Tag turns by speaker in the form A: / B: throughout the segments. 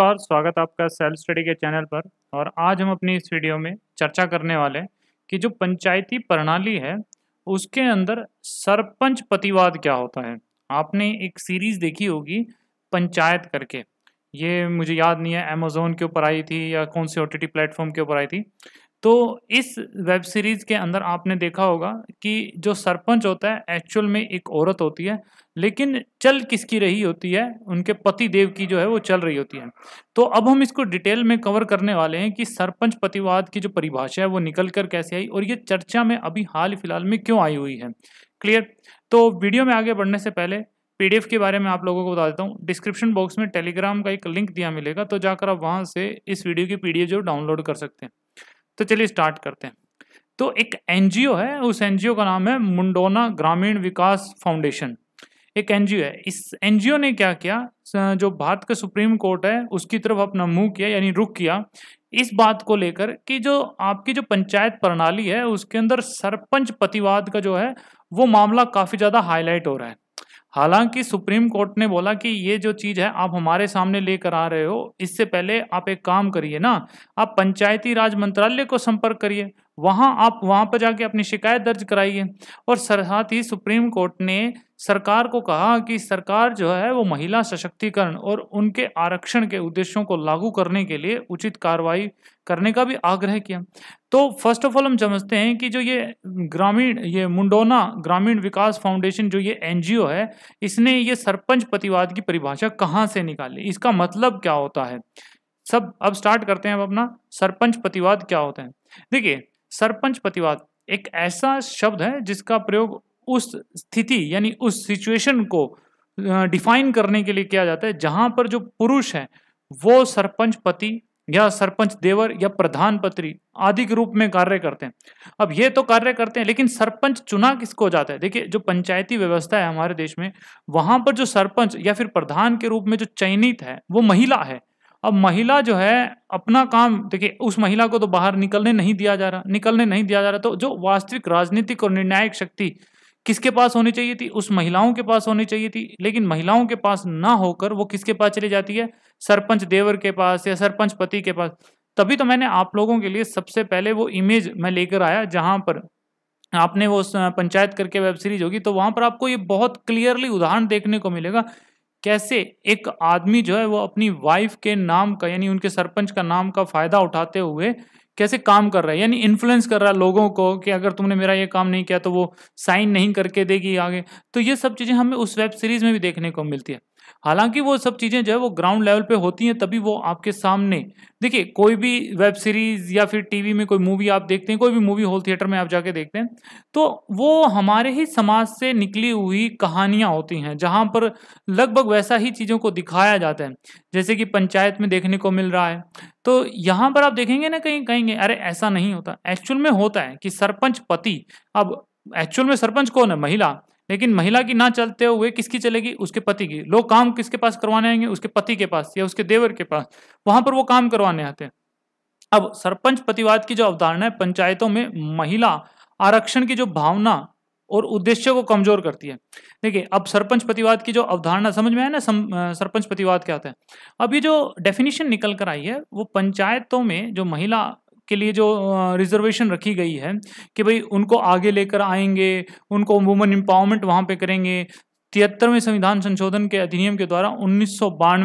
A: नमस्कार स्वागत आपका सेल्फ स्टडी के चैनल पर और आज हम अपनी इस वीडियो में चर्चा करने वाले हैं कि जो पंचायती प्रणाली है उसके अंदर सरपंच पतिवाद क्या होता है आपने एक सीरीज़ देखी होगी पंचायत करके ये मुझे याद नहीं है अमेजोन के ऊपर आई थी या कौन से ओ टी प्लेटफॉर्म के ऊपर आई थी तो इस वेब सीरीज़ के अंदर आपने देखा होगा कि जो सरपंच होता है एक्चुअल में एक औरत होती है लेकिन चल किसकी रही होती है उनके पति देव की जो है वो चल रही होती है तो अब हम इसको डिटेल में कवर करने वाले हैं कि सरपंच पतिवाद की जो परिभाषा है वो निकल कर कैसे आई और ये चर्चा में अभी हाल फिलहाल में क्यों आई हुई है क्लियर तो वीडियो में आगे बढ़ने से पहले पीडीएफ के बारे में आप लोगों को बता देता हूँ डिस्क्रिप्शन बॉक्स में टेलीग्राम का एक लिंक दिया मिलेगा तो जाकर आप वहाँ से इस वीडियो की पीडीएफ जो डाउनलोड कर सकते हैं तो चलिए स्टार्ट करते हैं तो एक एनजीओ है उस एनजीओ का नाम है मुंडोना ग्रामीण विकास फाउंडेशन एक एनजीओ है इस एनजीओ ने क्या किया जो भारत का सुप्रीम कोर्ट है उसकी तरफ अपना मुंह किया यानी रुख किया इस बात को लेकर कि जो आपकी जो पंचायत प्रणाली है उसके अंदर सरपंच पतिवाद का जो है वो मामला काफ़ी ज़्यादा हाईलाइट हो रहा है हालांकि सुप्रीम कोर्ट ने बोला कि ये जो चीज़ है आप हमारे सामने लेकर आ रहे हो इससे पहले आप एक काम करिए ना आप पंचायती राज मंत्रालय को संपर्क करिए वहाँ आप वहाँ पर जाके अपनी शिकायत दर्ज कराइए और साथ ही सुप्रीम कोर्ट ने सरकार को कहा कि सरकार जो है वो महिला सशक्तिकरण और उनके आरक्षण के उद्देश्यों को लागू करने के लिए उचित कार्रवाई करने का भी आग्रह किया तो फर्स्ट ऑफ ऑल हम समझते हैं कि जो ये ग्रामीण ये मुंडोना ग्रामीण विकास फाउंडेशन जो ये एनजीओ है इसने ये सरपंच प्रतिवाद की परिभाषा कहाँ से निकाली इसका मतलब क्या होता है सब अब स्टार्ट करते हैं अब अपना सरपंच प्रतिवाद क्या होता है देखिए सरपंच प्रतिवाद एक ऐसा शब्द है जिसका प्रयोग उस स्थिति यानी उस सिचुएशन को डिफाइन करने के लिए किया जाता है जहां पर जो पुरुष है वो सरपंच पति या सरपंच देवर या प्रधान पत्री आदि के रूप में कार्य करते हैं अब ये तो कार्य करते हैं लेकिन सरपंच चुना किसको जाता है देखिए जो पंचायती व्यवस्था है हमारे देश में वहां पर जो सरपंच या फिर प्रधान के रूप में जो चयनित है वो महिला है अब महिला जो है अपना काम देखिए उस महिला को तो बाहर निकलने नहीं दिया जा रहा निकलने नहीं दिया जा रहा तो जो वास्तविक राजनीतिक और निर्णायक शक्ति किसके पास होनी चाहिए थी उस महिलाओं के पास होनी चाहिए थी लेकिन महिलाओं के पास ना होकर वो किसके पास चली जाती है सरपंच देवर के पास या सरपंच पति के पास तभी तो मैंने आप लोगों के लिए सबसे पहले वो इमेज मैं लेकर आया जहाँ पर आपने वो पंचायत करके वेब सीरीज होगी तो वहां पर आपको ये बहुत क्लियरली उदाहरण देखने को मिलेगा कैसे एक आदमी जो है वो अपनी वाइफ के नाम का यानी उनके सरपंच का नाम का फायदा उठाते हुए कैसे काम कर रहा है यानी इन्फ्लुएंस कर रहा है लोगों को कि अगर तुमने मेरा ये काम नहीं किया तो वो साइन नहीं करके देगी आगे तो ये सब चीज़ें हमें उस वेब सीरीज़ में भी देखने को मिलती है हालांकि वो सब चीज़ें जो है वो ग्राउंड लेवल पे होती हैं तभी वो आपके सामने देखिए कोई भी वेब सीरीज़ या फिर टीवी में कोई मूवी आप देखते हैं कोई भी मूवी हॉल थिएटर में आप जाके देखते हैं तो वो हमारे ही समाज से निकली हुई कहानियाँ होती हैं जहाँ पर लगभग वैसा ही चीज़ों को दिखाया जाता है जैसे कि पंचायत में देखने को मिल रहा है तो यहाँ पर आप देखेंगे ना कहीं कहेंगे अरे ऐसा नहीं होता एक्चुअल में होता है कि सरपंच पति अब एक्चुअल में सरपंच कौन है महिला लेकिन महिला की ना चलते हुए किसकी चलेगी उसके पति की लोग काम किसके पास करवाने आएंगे उसके पति के पास या उसके देवर के पास वहां पर वो काम करवाने आते हैं अब सरपंच प्रतिवाद की जो अवधारणा है पंचायतों में महिला आरक्षण की जो भावना और उद्देश्य को कमजोर करती है देखिए अब सरपंच प्रतिवाद की जो अवधारणा समझ में आए ना सरपंच प्रतिवाद क्या होता है अब ये जो डेफिनेशन निकल कर आई है वो पंचायतों में जो महिला के लिए जो रिजर्वेशन रखी गई है कि भाई उनको आगे लेकर आएंगे उनको वुमेन एम्पावरमेंट वहाँ पे करेंगे तिहत्तरवें संविधान संशोधन के अधिनियम के द्वारा उन्नीस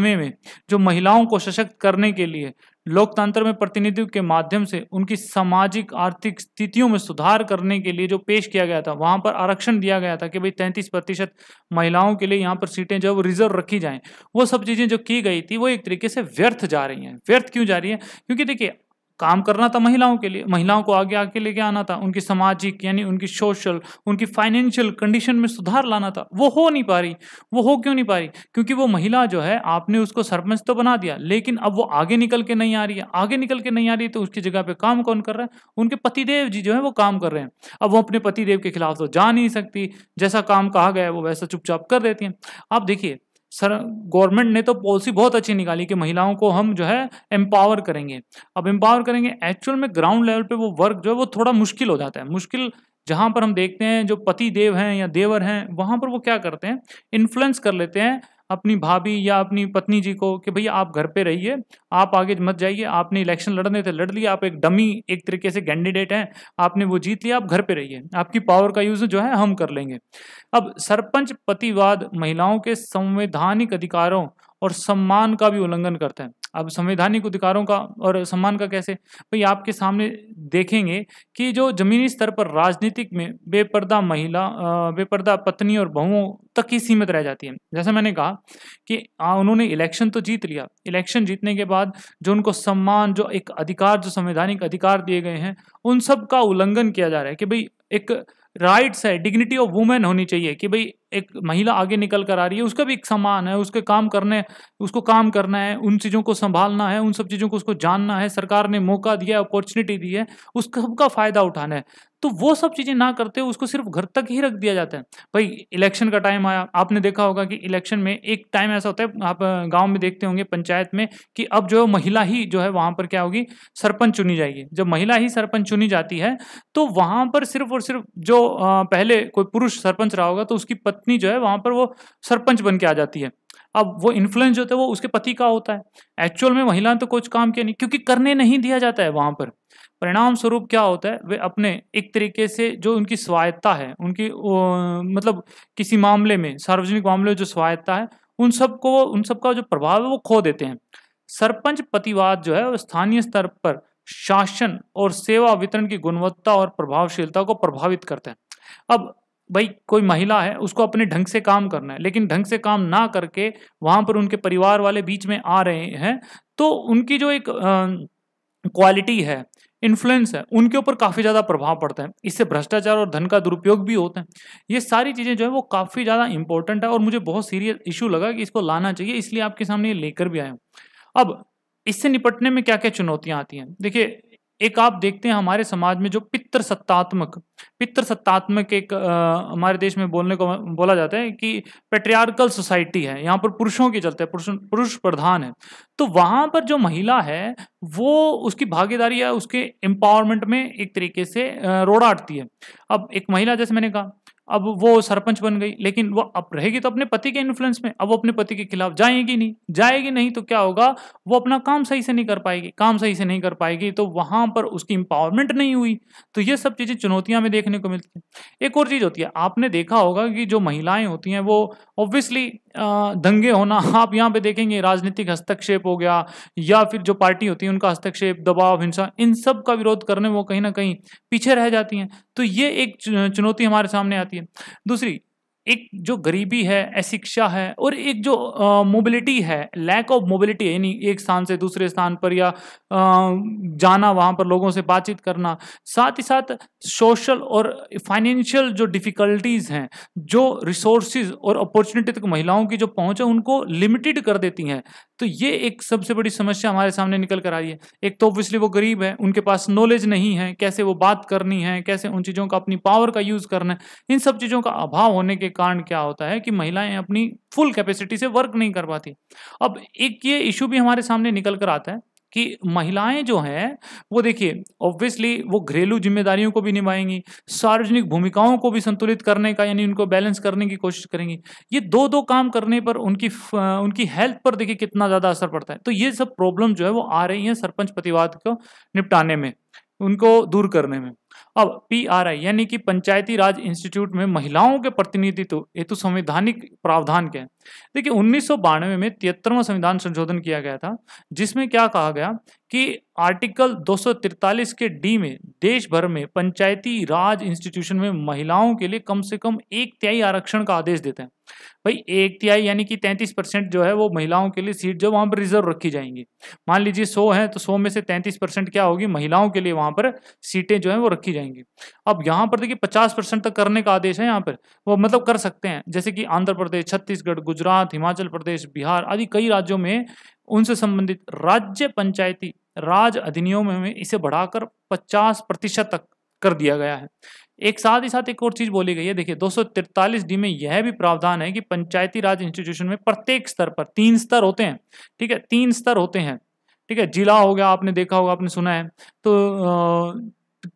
A: में जो महिलाओं को सशक्त करने के लिए लोकतंत्र में प्रतिनिधित्व के माध्यम से उनकी सामाजिक आर्थिक स्थितियों में सुधार करने के लिए जो पेश किया गया था वहाँ पर आरक्षण दिया गया था कि भाई तैंतीस प्रतिशत महिलाओं के लिए यहाँ पर सीटें जो रिजर्व रखी जाएं वो सब चीज़ें जो की गई थी वो एक तरीके से व्यर्थ जा रही हैं व्यर्थ क्यों जा रही है क्योंकि देखिए काम करना था महिलाओं के लिए महिलाओं को आगे आके लेके आना था उनकी सामाजिक यानी उनकी सोशल उनकी फाइनेंशियल कंडीशन में सुधार लाना था वो हो नहीं पा रही वो हो क्यों नहीं पा रही क्योंकि वो महिला जो है आपने उसको सरपंच तो बना दिया लेकिन अब वो आगे निकल के नहीं आ रही है आगे निकल के नहीं आ रही तो उसकी जगह पर काम कौन कर रहा है उनके पतिदेव जी जो है वो काम कर रहे हैं अब वो अपने पतिदेव के खिलाफ तो जा नहीं सकती जैसा काम कहा गया है वो वैसा चुपचाप कर देती हैं आप देखिए सर गवर्नमेंट ने तो पॉलिसी बहुत अच्छी निकाली कि महिलाओं को हम जो है एम्पावर करेंगे अब एम्पावर करेंगे एक्चुअल में ग्राउंड लेवल पे वो वर्क जो है वो थोड़ा मुश्किल हो जाता है मुश्किल जहाँ पर हम देखते हैं जो पति देव हैं या देवर हैं वहाँ पर वो क्या करते हैं इन्फ्लुएंस कर लेते हैं अपनी भाभी या अपनी पत्नी जी को कि भैया आप घर पे रहिए आप आगे मत जाइए आपने इलेक्शन लड़ने थे लड़ लिया आप एक डमी एक तरीके से कैंडिडेट हैं आपने वो जीत लिया आप घर पे रहिए आपकी पावर का यूज़ जो है हम कर लेंगे अब सरपंच पतिवाद महिलाओं के संवैधानिक अधिकारों और सम्मान का भी उल्लंघन करते हैं अब संवैधानिक अधिकारों का और सम्मान का कैसे भाई आपके सामने देखेंगे कि जो जमीनी स्तर पर राजनीतिक में बेपर्दा महिला बेपर्दा पत्नी और बहुओं तक ही सीमित रह जाती है जैसे मैंने कहा कि आ, उन्होंने इलेक्शन तो जीत लिया इलेक्शन जीतने के बाद जो उनको सम्मान जो एक अधिकार जो संवैधानिक अधिकार दिए गए हैं उन सब का उल्लंघन किया जा रहा है कि भाई एक राइट्स है डिग्निटी ऑफ वुमेन होनी चाहिए कि भाई एक महिला आगे निकल कर आ रही है उसका भी एक समान है उसके काम करने उसको काम करना है उन चीज़ों को संभालना है उन सब चीज़ों को उसको जानना है सरकार ने मौका दिया है अपॉर्चुनिटी दी है उस सबका फ़ायदा उठाना है तो वो सब चीज़ें ना करते हुए उसको सिर्फ घर तक ही रख दिया जाता है भाई इलेक्शन का टाइम आया आपने देखा होगा कि इलेक्शन में एक टाइम ऐसा होता है आप गाँव में देखते होंगे पंचायत में कि अब जो है महिला ही जो है वहाँ पर क्या होगी सरपंच चुनी जाएगी जब महिला ही सरपंच चुनी जाती है तो वहाँ पर सिर्फ और सिर्फ जो पहले कोई पुरुष सरपंच रहा होगा तो उसकी पत्नी पत्नी जो है वहां पर वो सरपंच बन के आ जाती है अब वो इन्फ्लुएंस जो है वो उसके पति का होता है एक्चुअल में महिलाएं तो कुछ काम किया नहीं क्योंकि करने नहीं दिया जाता है वहां पर परिणाम स्वरूप क्या होता है वे अपने एक तरीके से जो उनकी स्वायत्ता है उनकी ओ, मतलब किसी मामले में सार्वजनिक मामले में जो स्वायत्ता है उन सबको उन सबका जो प्रभाव है वो खो देते हैं सरपंच पतिवाद जो है स्थानीय स्तर पर शासन और सेवा वितरण की गुणवत्ता और प्रभावशीलता को प्रभावित करते हैं अब भाई कोई महिला है उसको अपने ढंग से काम करना है लेकिन ढंग से काम ना करके वहाँ पर उनके परिवार वाले बीच में आ रहे हैं तो उनकी जो एक क्वालिटी है इन्फ्लुएंस है उनके ऊपर काफ़ी ज़्यादा प्रभाव पड़ता है इससे भ्रष्टाचार और धन का दुरुपयोग भी होते हैं ये सारी चीज़ें जो है वो काफ़ी ज़्यादा इंपॉर्टेंट है और मुझे बहुत सीरियस इशू लगा कि इसको लाना चाहिए इसलिए आपके सामने ये लेकर भी आया हूँ अब इससे निपटने में क्या क्या चुनौतियाँ आती हैं देखिए एक आप देखते हैं हमारे समाज में जो पितृ सत्तात्मक पितृ सत्तात्मक एक आ, हमारे देश में बोलने को बोला जाता है कि पेट्रियार्कल सोसाइटी है यहाँ पर पुरुषों के चलते पुरुष पुरुष प्रधान है तो वहाँ पर जो महिला है वो उसकी भागीदारी या उसके एम्पावरमेंट में एक तरीके से रोड़ाटती है अब एक महिला जैसे मैंने कहा अब वो सरपंच बन गई लेकिन वो अब रहेगी तो अपने पति के इन्फ्लुएंस में अब वो अपने पति के खिलाफ जाएगी नहीं जाएगी नहीं तो क्या होगा वो अपना काम सही से नहीं कर पाएगी काम सही से नहीं कर पाएगी तो वहाँ पर उसकी इंपावरमेंट नहीं हुई तो ये सब चीज़ें चुनौतियाँ में देखने को मिलती हैं एक और चीज़ होती है आपने देखा होगा कि जो महिलाएं होती हैं वो ऑब्वियसली दंगे होना आप यहाँ पे देखेंगे राजनीतिक हस्तक्षेप हो गया या फिर जो पार्टी होती है उनका हस्तक्षेप दबाव हिंसा इन सब का विरोध करने में वो कहीं ना कहीं पीछे रह जाती हैं तो ये एक चुनौती हमारे सामने आती है दूसरी एक जो गरीबी है अशिक्षा है और एक जो मोबिलिटी है लैक ऑफ मोबिलिटी यानी एक स्थान से दूसरे स्थान पर या आ, जाना वहाँ पर लोगों से बातचीत करना साथ ही साथ सोशल और फाइनेंशियल जो डिफ़िकल्टीज़ हैं जो रिसोर्स और अपॉर्चुनिटी तक महिलाओं की जो पहुँच है उनको लिमिटेड कर देती हैं तो ये एक सबसे बड़ी समस्या हमारे सामने निकल कर आ रही है एक तो ऑब्वियसली वो गरीब है उनके पास नॉलेज नहीं है कैसे वो बात करनी है कैसे उन चीज़ों का अपनी पावर का यूज़ करना है इन सब चीज़ों का अभाव होने के कारण क्या होता है कि महिलाएं अपनी फुल कैपेसिटी से वर्क नहीं कर पाती अब एक ये इशू भी हमारे सामने निकल कर आता है कि महिलाएं जो हैं वो देखिए ऑब्वियसली वो घरेलू जिम्मेदारियों को भी निभाएंगी सार्वजनिक भूमिकाओं को भी संतुलित करने का यानी उनको बैलेंस करने की कोशिश करेंगी ये दो दो काम करने पर उनकी उनकी हेल्थ पर देखिए कितना ज़्यादा असर पड़ता है तो ये सब प्रॉब्लम जो है वो आ रही हैं सरपंच प्रतिवाद को निपटाने में उनको दूर करने में अब पी आर आई यानी कि पंचायती राज इंस्टीट्यूट में महिलाओं के प्रतिनिधित्व हेतु तो संवैधानिक प्रावधान के हैं देखिए उन्नीस में तिहत्तरवा संविधान संशोधन किया गया था जिसमें क्या कहा गया कि आर्टिकल 243 के डी में देश भर में पंचायती राज इंस्टीट्यूशन में महिलाओं के लिए कम से कम एक तिहाई आरक्षण का आदेश देते हैं भाई एक तिहाई यानी कि 33 परसेंट जो है वो महिलाओं के लिए सीट जो वहां पर रिजर्व रखी जाएंगी मान लीजिए 100 है तो 100 में से 33 परसेंट क्या होगी महिलाओं के लिए वहां पर सीटें जो है वो रखी जाएंगी अब यहाँ पर देखिए 50 परसेंट तक करने का आदेश है यहाँ पर वो मतलब कर सकते हैं जैसे कि आंध्र प्रदेश छत्तीसगढ़ गुजरात हिमाचल प्रदेश बिहार आदि कई राज्यों में उनसे संबंधित राज्य पंचायती राज अधिनियम में इसे बढ़ाकर 50 प्रतिशत तक कर दिया गया है एक साथ ही साथ एक और चीज बोली गई है देखिए 243 डी में यह भी प्रावधान है कि पंचायती राज इंस्टीट्यूशन में प्रत्येक स्तर पर तीन स्तर होते हैं ठीक है तीन स्तर होते हैं ठीक है जिला हो गया आपने देखा होगा आपने सुना है तो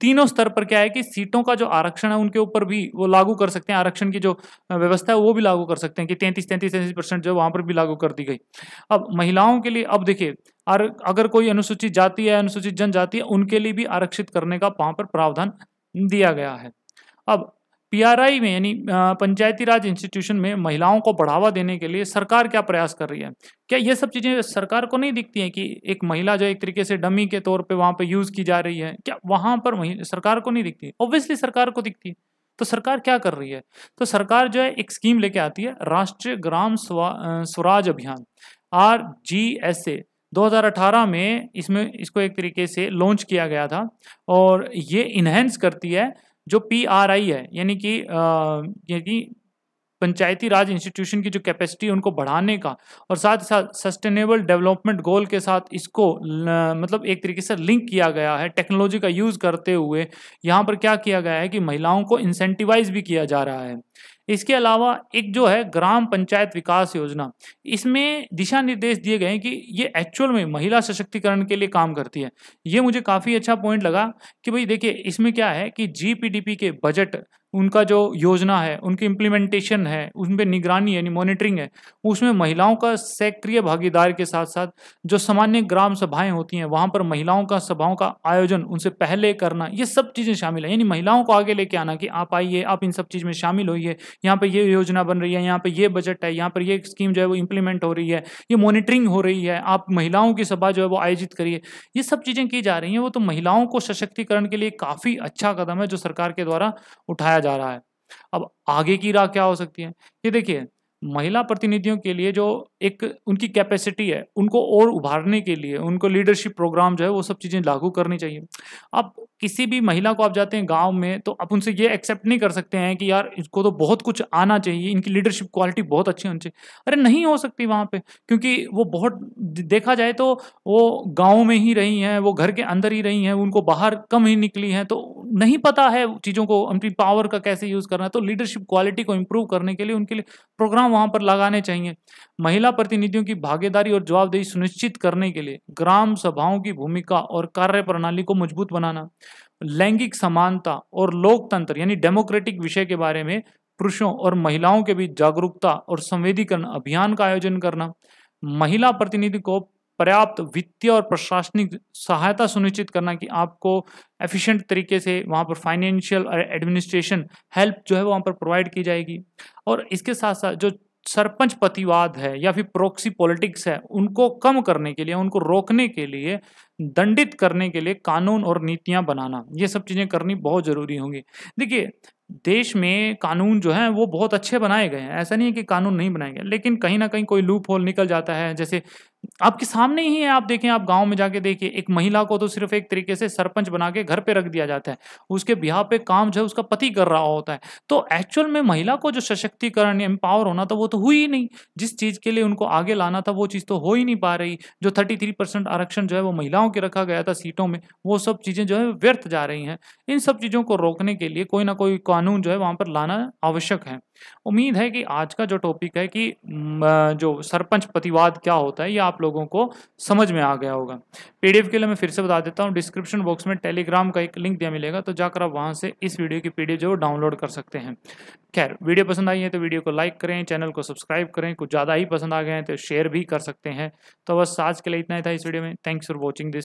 A: तीनों स्तर पर क्या है कि सीटों का जो आरक्षण है उनके ऊपर भी वो लागू कर सकते हैं आरक्षण की जो व्यवस्था है वो भी लागू कर सकते हैं कि तैंतीस तैंतीस तैंतीस परसेंट जो वहां पर भी लागू कर दी गई अब महिलाओं के लिए अब देखिए और अगर कोई अनुसूचित जाति है अनुसूचित जनजाति है उनके लिए भी आरक्षित करने का वहां पर प्रावधान दिया गया है अब पीआरआई में यानी पंचायती राज इंस्टीट्यूशन में महिलाओं को बढ़ावा देने के लिए सरकार क्या प्रयास कर रही है क्या ये सब चीज़ें सरकार को नहीं दिखती हैं कि एक महिला जो एक तरीके से डमी के तौर पे वहाँ पे यूज़ की जा रही है क्या वहाँ पर सरकार को नहीं दिखती ऑब्वियसली सरकार को दिखती है तो सरकार क्या कर रही है तो सरकार जो है एक स्कीम लेके आती है राष्ट्रीय ग्राम स्वराज अभियान आर जी एस ए 2018 में इसमें इसको एक तरीके से लॉन्च किया गया था और ये इन्हेंस करती है जो पी आर आई है यानी कि यानी पंचायती राज इंस्टीट्यूशन की जो कैपेसिटी उनको बढ़ाने का और साथ ही साथ सस्टेनेबल डेवलपमेंट गोल के साथ इसको मतलब एक तरीके से लिंक किया गया है टेक्नोलॉजी का यूज़ करते हुए यहाँ पर क्या किया गया है कि महिलाओं को इंसेंटिवाइज भी किया जा रहा है इसके अलावा एक जो है ग्राम पंचायत विकास योजना इसमें दिशा निर्देश दिए गए कि ये एक्चुअल में महिला सशक्तिकरण के लिए काम करती है ये मुझे काफ़ी अच्छा पॉइंट लगा कि भाई देखिए इसमें क्या है कि जी के बजट उनका जो योजना है उनकी इम्प्लीमेंटेशन है उन पर निगरानी यानी मॉनिटरिंग है उसमें महिलाओं का सक्रिय भागीदार के साथ साथ जो सामान्य ग्राम सभाएं होती हैं वहाँ पर महिलाओं का सभाओं का आयोजन उनसे पहले करना ये सब चीज़ें शामिल है यानी महिलाओं को आगे लेके आना कि आप आइए आप इन सब चीज़ में शामिल होइए यहाँ पर ये योजना बन रही है यहाँ पर ये बजट है यहाँ पर ये स्कीम जो है वो इम्प्लीमेंट हो रही है ये मॉनिटरिंग हो रही है आप महिलाओं की सभा जो है वो आयोजित करिए ये सब चीज़ें की जा रही हैं वो तो महिलाओं को सशक्तिकरण के लिए काफ़ी अच्छा कदम है जो सरकार के द्वारा उठाया बताया जा रहा है अब आगे की राह क्या हो सकती है ये देखिए महिला प्रतिनिधियों के लिए जो एक उनकी कैपेसिटी है उनको और उभारने के लिए उनको लीडरशिप प्रोग्राम जो है वो सब चीज़ें लागू करनी चाहिए अब किसी भी महिला को आप जाते हैं गांव में तो आप उनसे ये एक्सेप्ट नहीं कर सकते हैं कि यार इसको तो बहुत कुछ आना चाहिए इनकी लीडरशिप क्वालिटी बहुत अच्छी होनी चाहिए अरे नहीं हो सकती वहाँ पर क्योंकि वो बहुत देखा जाए तो वो गाँव में ही रही हैं वो घर के अंदर ही रही हैं उनको बाहर कम ही निकली हैं तो नहीं पता है चीज़ों को उनकी पावर का कैसे यूज़ करना है तो लीडरशिप क्वालिटी को इम्प्रूव करने के लिए उनके लिए प्रोग्राम वहाँ पर लगाने चाहिए महिला प्रतिनिधियों की भागीदारी और जवाबदेही सुनिश्चित करने के लिए ग्राम सभाओं की भूमिका और कार्य प्रणाली को मजबूत बनाना लैंगिक समानता और लोकतंत्र यानी डेमोक्रेटिक विषय के बारे में पुरुषों और महिलाओं के बीच जागरूकता और संवेदीकरण अभियान का आयोजन करना महिला प्रतिनिधि को पर्याप्त वित्तीय और प्रशासनिक सहायता सुनिश्चित करना कि आपको एफिशिएंट तरीके से वहाँ पर फाइनेंशियल और एडमिनिस्ट्रेशन हेल्प जो है वहाँ पर प्रोवाइड की जाएगी और इसके साथ साथ जो सरपंच पतिवाद है या फिर प्रोक्सी पॉलिटिक्स है उनको कम करने के लिए उनको रोकने के लिए दंडित करने के लिए कानून और नीतियां बनाना ये सब चीज़ें करनी बहुत ज़रूरी होंगी देखिए देश में कानून जो है वो बहुत अच्छे बनाए गए हैं ऐसा नहीं है कि कानून नहीं बनाए गए लेकिन कहीं ना कहीं कोई लूप होल निकल जाता है जैसे आपके सामने ही है आप देखें आप गांव में जाके देखिए एक महिला को तो सिर्फ एक तरीके से सरपंच बना के घर पे रख दिया जाता है उसके ब्याह पे काम जो है उसका पति कर रहा होता है तो एक्चुअल में महिला को जो सशक्तिकरण एम्पावर होना था वो तो हुई ही नहीं जिस चीज़ के लिए उनको आगे लाना था वो चीज़ तो हो ही नहीं पा रही जो थर्टी आरक्षण जो है वो महिलाओं बचाव के रखा गया था सीटों में वो सब चीज़ें जो है व्यर्थ जा रही हैं इन सब चीज़ों को रोकने के लिए कोई ना कोई कानून जो है वहाँ पर लाना आवश्यक है उम्मीद है कि आज का जो टॉपिक है कि जो सरपंच प्रतिवाद क्या होता है ये आप लोगों को समझ में आ गया होगा पीडीएफ के लिए मैं फिर से बता देता हूँ डिस्क्रिप्शन बॉक्स में टेलीग्राम का एक लिंक दिया मिलेगा तो जाकर आप वहाँ से इस वीडियो की पीडीएफ जो डाउनलोड कर सकते हैं खैर वीडियो पसंद आई है तो वीडियो को लाइक करें चैनल को सब्सक्राइब करें कुछ ज़्यादा ही पसंद आ गए हैं तो शेयर भी कर सकते हैं तो बस आज के लिए इतना ही था इस वीडियो में थैंक्स फॉर वॉचिंग दिस